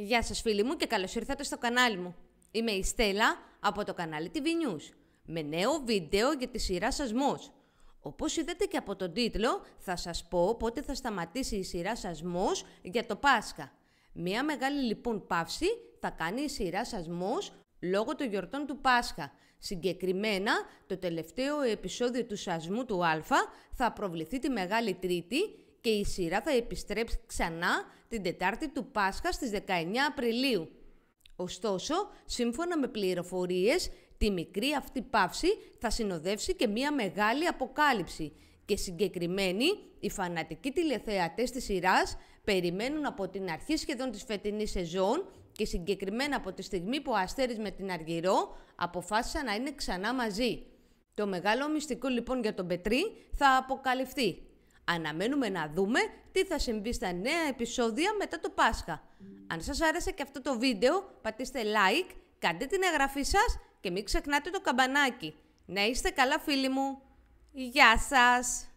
Γεια σας φίλοι μου και καλώς ήρθατε στο κανάλι μου. Είμαι η Στέλλα από το κανάλι TV News με νέο βίντεο για τη σειρά Σασμός. Όπως είδατε και από τον τίτλο θα σας πω πότε θα σταματήσει η σειρά Σασμός για το Πάσχα. Μια μεγάλη λοιπόν παύση θα κάνει η σειρά Σασμός λόγω των γιορτών του Πάσχα. Συγκεκριμένα, το τελευταίο επεισόδιο του Σασμού του Α θα προβληθεί τη Μεγάλη Τρίτη και η σειρά θα επιστρέψει ξανά την Τετάρτη του Πάσχα στις 19 Απριλίου. Ωστόσο, σύμφωνα με πληροφορίες, τη μικρή αυτή παύση θα συνοδεύσει και μία μεγάλη αποκάλυψη και συγκεκριμένοι οι φανατικοί τηλεθεατές της σειράς περιμένουν από την αρχή σχεδόν της φετινής σεζόν και συγκεκριμένα από τη στιγμή που ο Αστέρης με την Αργυρό αποφάσισαν να είναι ξανά μαζί. Το μεγάλο μυστικό λοιπόν για τον Πετρί θα αποκαλυφθεί Αναμένουμε να δούμε τι θα συμβεί στα νέα επεισόδια μετά το Πάσχα. Αν σας άρεσε και αυτό το βίντεο, πατήστε like, κάντε την εγγραφή σας και μην ξεχνάτε το καμπανάκι. Να είστε καλά φίλοι μου. Γεια σας!